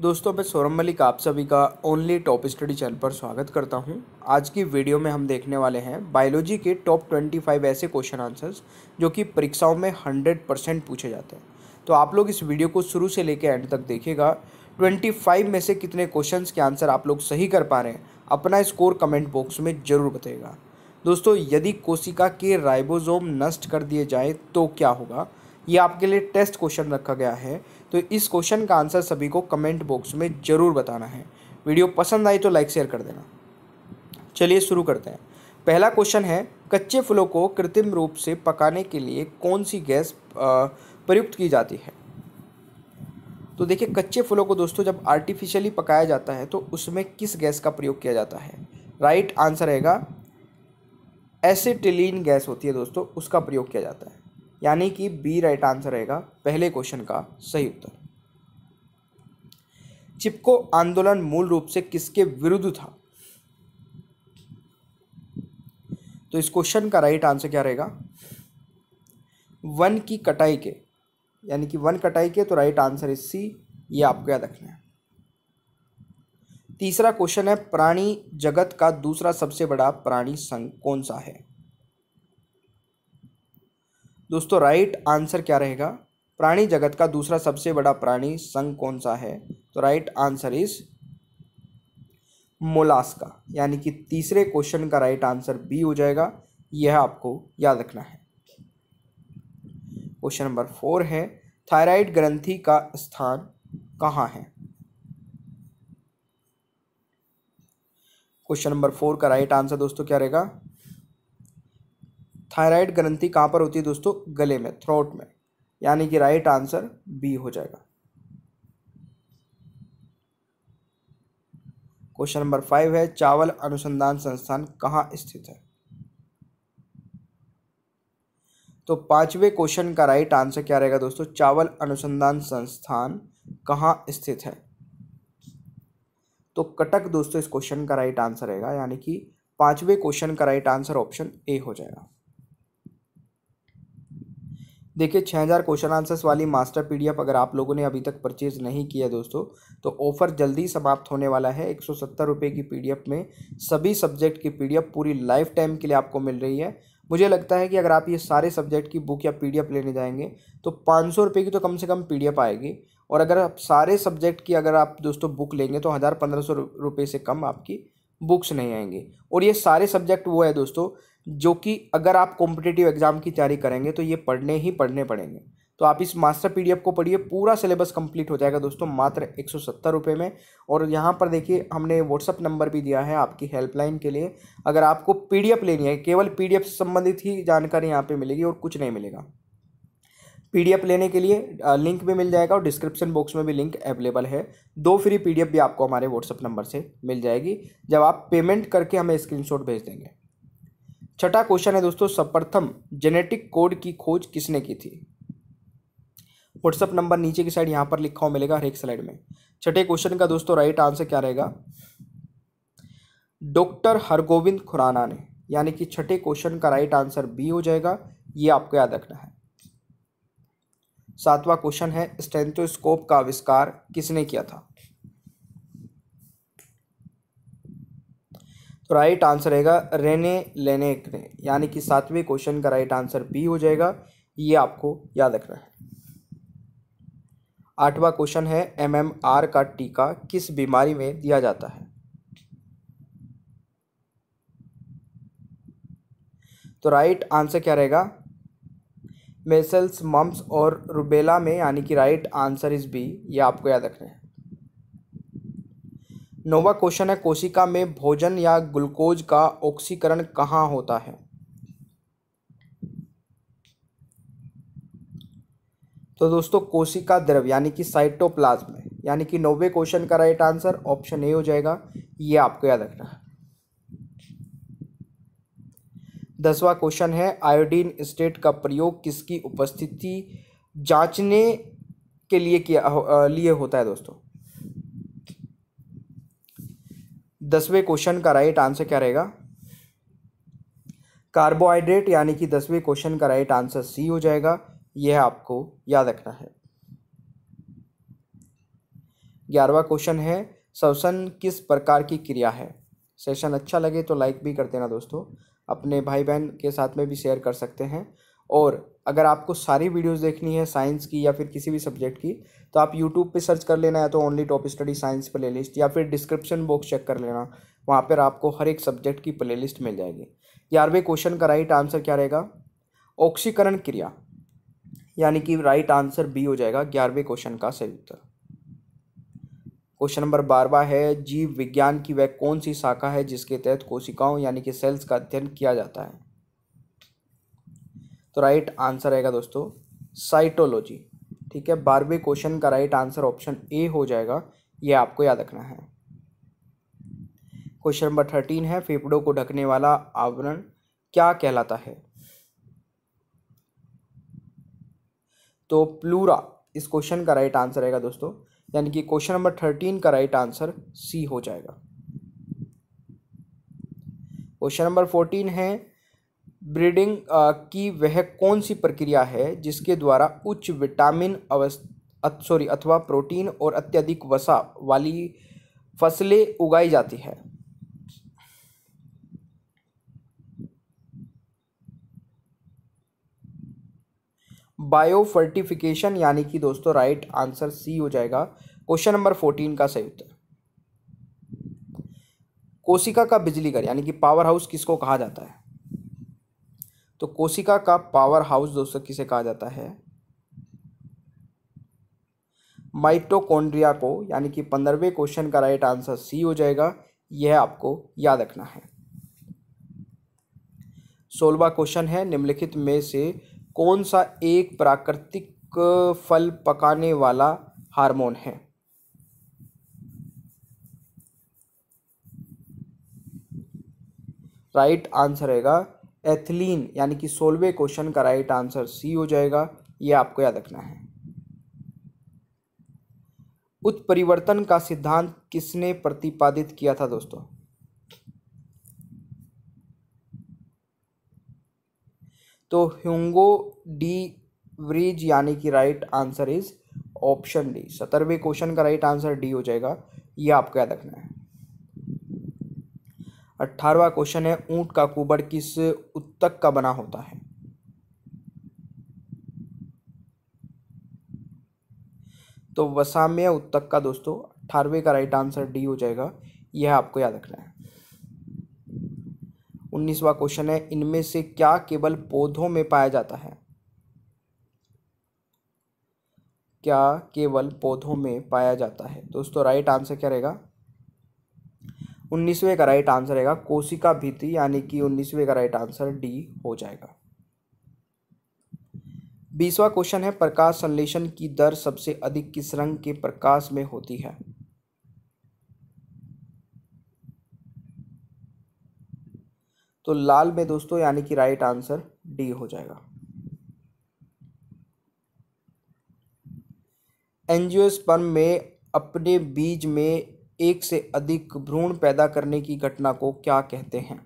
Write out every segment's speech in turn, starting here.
दोस्तों मैं सौरभ मलिक आप सभी का ओनली टॉप स्टडी चैनल पर स्वागत करता हूं। आज की वीडियो में हम देखने वाले हैं बायोलॉजी के टॉप ट्वेंटी फाइव ऐसे क्वेश्चन आंसर्स जो कि परीक्षाओं में हंड्रेड परसेंट पूछे जाते हैं तो आप लोग इस वीडियो को शुरू से लेकर एंड तक देखिएगा फाइव में से कितने क्वेश्चन के आंसर आप लोग सही कर पा रहे हैं अपना स्कोर कमेंट बॉक्स में ज़रूर बताइएगा दोस्तों यदि कोशिका के राइबोजोम नष्ट कर दिए जाएँ तो क्या होगा ये आपके लिए टेस्ट क्वेश्चन रखा गया है तो इस क्वेश्चन का आंसर सभी को कमेंट बॉक्स में ज़रूर बताना है वीडियो पसंद आई तो लाइक शेयर कर देना चलिए शुरू करते हैं पहला क्वेश्चन है कच्चे फलों को कृत्रिम रूप से पकाने के लिए कौन सी गैस प्रयुक्त की जाती है तो देखिए कच्चे फलों को दोस्तों जब आर्टिफिशियली पकाया जाता है तो उसमें किस गैस का प्रयोग किया जाता है राइट आंसर रहेगा एसिटिलीन गैस होती है दोस्तों उसका प्रयोग किया जाता है यानी कि बी राइट आंसर रहेगा पहले क्वेश्चन का सही उत्तर चिपको आंदोलन मूल रूप से किसके विरुद्ध था तो इस क्वेश्चन का राइट आंसर क्या रहेगा वन की कटाई के यानी कि वन कटाई के तो राइट आंसर इस सी ये आपको याद रखना है तीसरा क्वेश्चन है प्राणी जगत का दूसरा सबसे बड़ा प्राणी संघ कौन सा है दोस्तों राइट आंसर क्या रहेगा प्राणी जगत का दूसरा सबसे बड़ा प्राणी संघ कौन सा है तो राइट आंसर इज मोलास्का यानी कि तीसरे क्वेश्चन का राइट आंसर बी हो जाएगा यह आपको याद रखना है क्वेश्चन नंबर फोर है थायराइड ग्रंथि का स्थान कहाँ है क्वेश्चन नंबर फोर का राइट आंसर दोस्तों क्या रहेगा थायराइड ग्रंथि कहाँ पर होती है दोस्तों गले में थ्रोट में यानी कि राइट आंसर बी हो जाएगा क्वेश्चन नंबर फाइव है चावल अनुसंधान संस्थान कहाँ स्थित है तो पांचवें क्वेश्चन का राइट आंसर क्या रहेगा दोस्तों चावल अनुसंधान संस्थान कहाँ स्थित है तो कटक दोस्तों इस क्वेश्चन का राइट आंसर रहेगा यानी कि पांचवें क्वेश्चन का राइट आंसर ऑप्शन ए हो जाएगा देखिए छः हज़ार क्वेश्चन आंसर्स वाली मास्टर पीडीएफ अगर आप लोगों ने अभी तक परचेज़ नहीं किया दोस्तों तो ऑफ़र जल्दी समाप्त होने वाला है एक सौ सत्तर रुपये की पीडीएफ में सभी सब्जेक्ट की पीडीएफ पूरी लाइफ टाइम के लिए आपको मिल रही है मुझे लगता है कि अगर आप ये सारे सब्जेक्ट की बुक या पी लेने जाएंगे तो पाँच सौ की तो कम से कम पी आएगी और अगर आप सारे सब्जेक्ट की अगर आप दोस्तों बुक लेंगे तो हज़ार पंद्रह सौ रुपये से कम आपकी बुक्स नहीं आएंगी और ये सारे सब्जेक्ट वो है दोस्तों जो कि अगर आप कॉम्पिटेटिव एग्ज़ाम की तैयारी करेंगे तो ये पढ़ने ही पढ़ने पड़ेंगे तो आप इस मास्टर पीडीएफ को पढ़िए पूरा सिलेबस कंप्लीट हो जाएगा दोस्तों मात्र एक सौ में और यहाँ पर देखिए हमने व्हाट्सअप नंबर भी दिया है आपकी हेल्पलाइन के लिए अगर आपको पीडीएफ लेनी है केवल पीडीएफ से संबंधित ही जानकारी यहाँ पर मिलेगी और कुछ नहीं मिलेगा पीडीएफ लेने के लिए लिंक भी मिल जाएगा और डिस्क्रिप्शन बॉक्स में भी लिंक अवेलेबल है दो फ्री पी भी आपको हमारे व्हाट्सअप नंबर से मिल जाएगी जब आप पेमेंट करके हमें स्क्रीन भेज देंगे छठा क्वेश्चन है दोस्तों सर्वप्रथम जेनेटिक कोड की खोज किसने की थी व्हाट्सअप नंबर नीचे की साइड यहां पर लिखा हुआ मिलेगा हर एक स्लाइड में छठे क्वेश्चन का दोस्तों राइट आंसर क्या रहेगा डॉक्टर हरगोविंद खुराना ने यानी कि छठे क्वेश्चन का राइट आंसर बी हो जाएगा ये आपको याद रखना है सातवां क्वेश्चन है स्टेंथोस्कोप का आविष्कार किसने किया था तो राइट आंसर रहेगा रेने लेने ने यानी कि सातवें क्वेश्चन का राइट आंसर बी हो जाएगा ये आपको याद रखना है आठवां क्वेश्चन है एमएमआर का टीका किस बीमारी में दिया जाता है तो राइट आंसर क्या रहेगा मेसल्स मम्स और रुबेला में यानी कि राइट आंसर इज बी ये आपको याद रखना है नोवा क्वेश्चन है कोशिका में भोजन या ग्लूकोज का ऑक्सीकरण कहाँ होता है तो दोस्तों कोशिका द्रव यानी कि साइटोप्लाज्म में यानी कि नौवे क्वेश्चन का राइट आंसर ऑप्शन ए हो जाएगा ये आपको याद रखना है दसवा क्वेश्चन है आयोडीन स्टेट का प्रयोग किसकी उपस्थिति जांचने के लिए किया लिए होता है दोस्तों दसवें क्वेश्चन का राइट आंसर क्या रहेगा कार्बोहाइड्रेट यानी कि दसवें क्वेश्चन का राइट आंसर सी हो जाएगा यह आपको याद रखना है ग्यारहवा क्वेश्चन है श्वसन किस प्रकार की क्रिया है सेशन अच्छा लगे तो लाइक भी कर देना दोस्तों अपने भाई बहन के साथ में भी शेयर कर सकते हैं और अगर आपको सारी वीडियोस देखनी है साइंस की या फिर किसी भी सब्जेक्ट की तो आप यूट्यूब पे सर्च कर लेना या तो only top study science playlist या फिर डिस्क्रिप्शन बॉक्स चेक कर लेना वहाँ पर आपको हर एक सब्जेक्ट की प्ले लिस्ट मिल जाएगी ग्यारहवें क्वेश्चन का राइट आंसर क्या रहेगा ऑक्सीकरण क्रिया यानी कि राइट आंसर बी हो जाएगा ग्यारहवें क्वेश्चन का सही उत्तर क्वेश्चन नंबर बारवा है जीव विज्ञान की वह कौन सी शाखा है जिसके तहत कोशिकाओं यानी कि सेल्स का अध्ययन किया जाता है तो राइट आंसर आएगा दोस्तों साइटोलॉजी ठीक है बारहवें क्वेश्चन का राइट आंसर ऑप्शन ए हो जाएगा ये आपको याद रखना है क्वेश्चन नंबर थर्टीन है फेफड़ों को ढकने वाला आवरण क्या कहलाता है तो प्लूरा इस क्वेश्चन का राइट आंसर आएगा दोस्तों यानी कि क्वेश्चन नंबर थर्टीन का राइट आंसर सी हो जाएगा क्वेश्चन नंबर फोर्टीन है ब्रीडिंग uh, की वह कौन सी प्रक्रिया है जिसके द्वारा उच्च विटामिन अवस्थ सॉरी अथवा प्रोटीन और अत्यधिक वसा वाली फसलें उगाई जाती है बायोफर्टिफिकेशन यानी कि दोस्तों राइट आंसर सी हो जाएगा क्वेश्चन नंबर फोर्टीन का सही उत्तर कोशिका का बिजलीघर यानी कि पावर हाउस किसको कहा जाता है तो कोशिका का पावर हाउस दोस्तों किसे कहा जाता है माइटोकॉन्ड्रिया को यानी कि पंद्रहवें क्वेश्चन का राइट आंसर सी हो जाएगा यह आपको याद रखना है सोलवा क्वेश्चन है निम्नलिखित में से कौन सा एक प्राकृतिक फल पकाने वाला हार्मोन है राइट आंसर रहेगा एथिलीन यानी कि सोलवे क्वेश्चन का राइट आंसर सी हो जाएगा ये आपको याद रखना है उत्परिवर्तन का सिद्धांत किसने प्रतिपादित किया था दोस्तों तो ह्यूंगो डी व्रिज यानी कि right answer is option D सत्रहवें क्वेश्चन का राइट आंसर डी हो जाएगा ये आपको याद रखना है अट्ठारहवा क्वेश्चन है ऊंट का कुबड़ किस उत्तक का बना होता है तो वसाम्य उत्तक का दोस्तों अठारहवे का राइट आंसर डी हो जाएगा यह आपको याद रखना है उन्नीसवा क्वेश्चन है इनमें से क्या केवल पौधों में पाया जाता है क्या केवल पौधों में पाया जाता है दोस्तों राइट आंसर क्या रहेगा उन्नीसवें का राइट आंसर रहेगा कोशिका भीति यानी कि उन्नीसवें का राइट आंसर डी हो जाएगा बीसवा क्वेश्चन है प्रकाश संश्लेषण की दर सबसे अधिक किस रंग के प्रकाश में होती है तो लाल में दोस्तों यानी कि राइट आंसर डी हो जाएगा स्पर्म में अपने बीज में एक से अधिक भ्रूण पैदा करने की घटना को क्या कहते हैं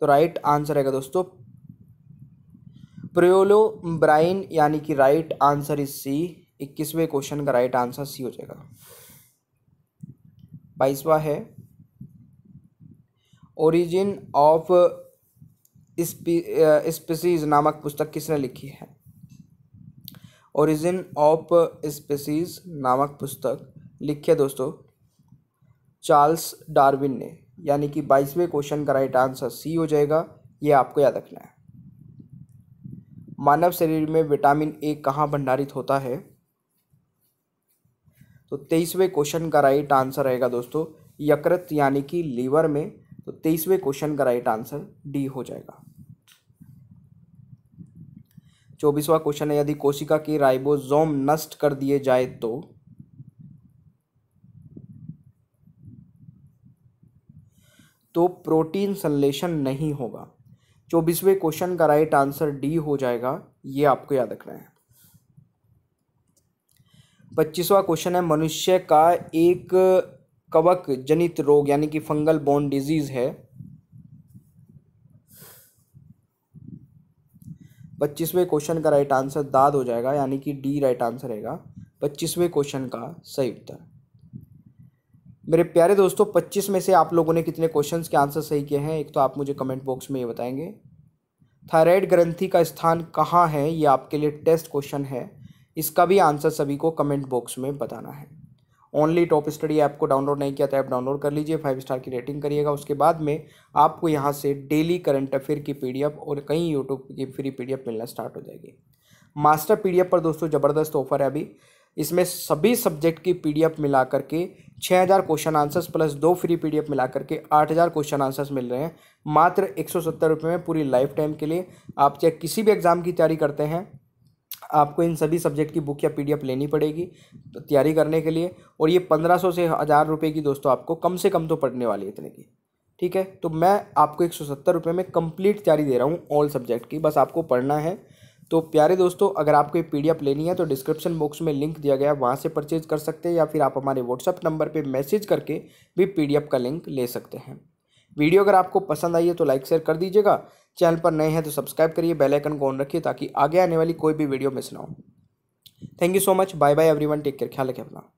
तो राइट आंसर रहेगा दोस्तों प्रियोलो ब्राइन यानी कि राइट आंसर इज सी इक्कीसवें क्वेश्चन का राइट आंसर सी हो जाएगा बाईसवा है ओरिजिन ऑफ स्पीसीज नामक पुस्तक किसने लिखी है ओरिजिन ऑफ स्पेसीज नामक पुस्तक लिखी है दोस्तों चार्ल्स डार्विन ने यानी कि बाईसवें क्वेश्चन का राइट आंसर सी हो जाएगा ये आपको याद रखना है मानव शरीर में विटामिन ए कहाँ भंडारित होता है तो तेईसवें क्वेश्चन का राइट आंसर रहेगा दोस्तों यकृत यानी कि लीवर में तो तेईसवें क्वेश्चन का राइट आंसर डी हो जाएगा चौबीसवा क्वेश्चन है यदि कोशिका के राइबोसोम नष्ट कर दिए जाए तो तो प्रोटीन संश्लेषण नहीं होगा चौबीसवें क्वेश्चन का राइट आंसर डी हो जाएगा ये आपको याद रखना है पच्चीसवा क्वेश्चन है मनुष्य का एक कवक जनित रोग यानी कि फंगल बोन डिजीज है पच्चीसवें क्वेश्चन का राइट आंसर दाद हो जाएगा यानी कि डी राइट आंसर रहेगा पच्चीसवें क्वेश्चन का सही उत्तर मेरे प्यारे दोस्तों पच्चीस में से आप लोगों ने कितने क्वेश्चन के आंसर सही किए हैं एक तो आप मुझे कमेंट बॉक्स में ये बताएंगे थायराइड ग्रंथि का स्थान कहाँ है ये आपके लिए टेस्ट क्वेश्चन है इसका भी आंसर सभी को कमेंट बॉक्स में बताना है ओनली टॉप स्टडी ऐप को डाउनलोड नहीं किया था तो ऐप डाउनलोड कर लीजिए फाइव स्टार की रेटिंग करिएगा उसके बाद में आपको यहाँ से डेली करंट अफेयर की पी और कई यूट्यूब की फ्री पी मिलना स्टार्ट हो जाएगी मास्टर पी पर दोस्तों ज़बरदस्त ऑफर है अभी इसमें सभी सब्जेक्ट की पीडीएफ मिला करके छः हज़ार क्वेश्चन आंसर्स प्लस दो फ्री एफ मिला करके आठ हज़ार क्वेश्चन आंसर्स मिल रहे हैं मात्र एक सौ सत्तर रुपये में पूरी लाइफ टाइम के लिए आप चाहे किसी भी एग्ज़ाम की तैयारी करते हैं आपको इन सभी सब्जेक्ट की बुक या पीडीएफ लेनी पड़ेगी तो तैयारी करने के लिए और ये पंद्रह सौ से हज़ार रुपये की दोस्तों आपको कम से कम तो पढ़ने वाली है इतने की ठीक है तो मैं आपको एक सौ सत्तर रुपये में कंप्लीट तैयारी दे रहा हूँ ऑल सब्जेक्ट की बस आपको पढ़ना है तो प्यारे दोस्तों अगर आपको ये एफ़ लेनी है तो डिस्क्रिप्शन बॉक्स में लिंक दिया गया वहाँ से परचेज कर सकते हैं या फिर आप हमारे व्हाट्सअप नंबर पर मैसेज करके भी एफ का लिंक ले सकते हैं वीडियो अगर आपको पसंद आई है तो लाइक शेयर कर दीजिएगा चैनल पर नए हैं तो सब्सक्राइब करिए बेल आइकन को ऑन रखिए ताकि आगे आने वाली कोई भी वीडियो मिस ना हो thank you so much bye bye everyone take care ख्याल रखें अपना